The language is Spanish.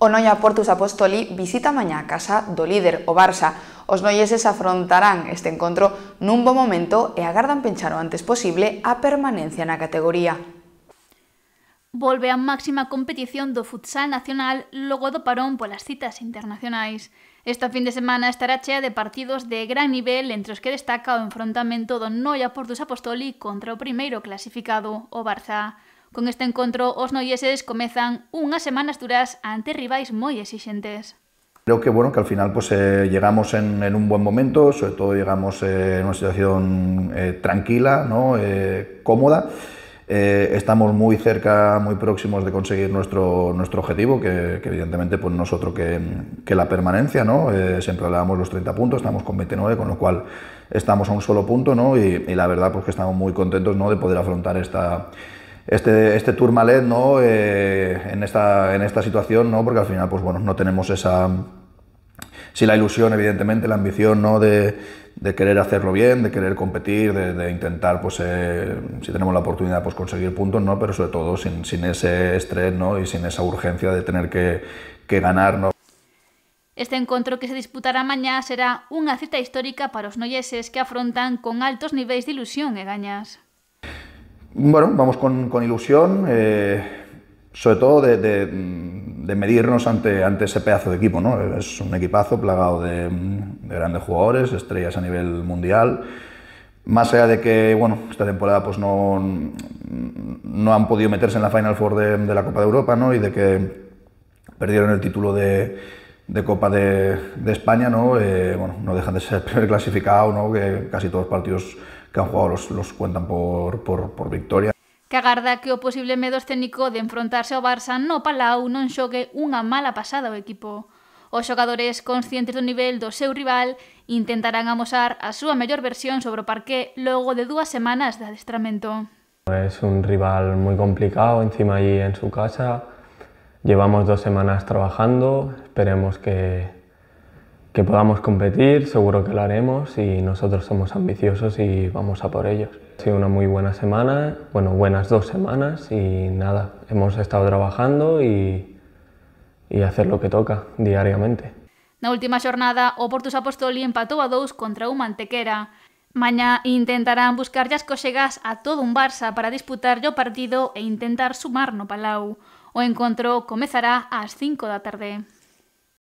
O Noia Portus Apostoli visita mañá a casa do líder, o Barça. Os noieses afrontarán este encontro nun bo momento e agardan penchar o antes posible a permanencia na categoría. Volve a máxima competición do futsal nacional logo do parón polas citas internacionais. Esta fin de semana estará chea de partidos de gran nivel entre os que destaca o enfrontamento do Noia Portus Apostoli contra o primeiro clasificado, o Barça. Con este encuentro, os noieses comienzan unas semanas duras ante rivales muy exigentes. Creo que bueno que al final pues eh, llegamos en, un buen momento, sobre todo llegamos eh, en una situación eh, tranquila, ¿no? cómoda. estamos muy cerca, muy próximos de conseguir nuestro, nuestro objetivo, que, evidentemente pues nosotros que, que la permanencia, ¿no? siempre hablábamos los 30 puntos, estamos con 29, con lo cual estamos a un solo punto, ¿no? Y, y la verdad pues que estamos muy contentos, ¿no? De poder afrontar esta este, este Tourmalet ¿no? Eh, en, esta, en esta situación, ¿no? porque al final pues, bueno, no tenemos esa... si la ilusión, evidentemente, la ambición ¿no? de, querer hacerlo bien, de querer competir, de, intentar, pues, eh, si tenemos la oportunidad, pues conseguir puntos, ¿no? pero sobre todo sin, ese estrés ¿no? y sin esa urgencia de tener que, que ganar. Este encuentro que se disputará mañana será una cita histórica para los noyeses que afrontan con altos niveles de ilusión egañas bueno, vamos con, con ilusión, eh, sobre todo de, de, medirnos ante, ante, ese pedazo de equipo. ¿no? Es un equipazo plagado de, grandes jugadores, estrellas a nivel mundial. Más allá de que bueno, esta temporada pues no, no han podido meterse en la Final Four de, la Copa de Europa ¿no? y de que perdieron el título de, de Copa de, de España, ¿no? Eh, bueno, no dejan de ser el primer clasificado, ¿no? que casi todos los partidos que han jugado los, los cuentan por, por, por victoria. Que agarda que o posible medo escénico de enfrontarse ao Barça no Palau non xogue unha mala pasada ao equipo. Os xogadores conscientes do nivel do seu rival intentarán amosar a súa mellor versión sobre o parqué logo de dúas semanas de adestramento. Es un rival moi complicado, encima allí en su casa. Llevamos dos semanas trabajando, esperemos que, que podamos competir, seguro que lo haremos y nosotros somos ambiciosos y vamos a por ellos. Ha sido una muy buena semana, bueno, buenas dos semanas y nada, hemos estado trabajando y, y hacer lo que toca diariamente. La última jornada, o Portus Apostoli empató a dos contra un Mantequera. Mañana intentarán buscar ya coxegas a todo un Barça para disputar yo partido e intentar sumar no Palau. O encontro comezará ás 5 la tarde.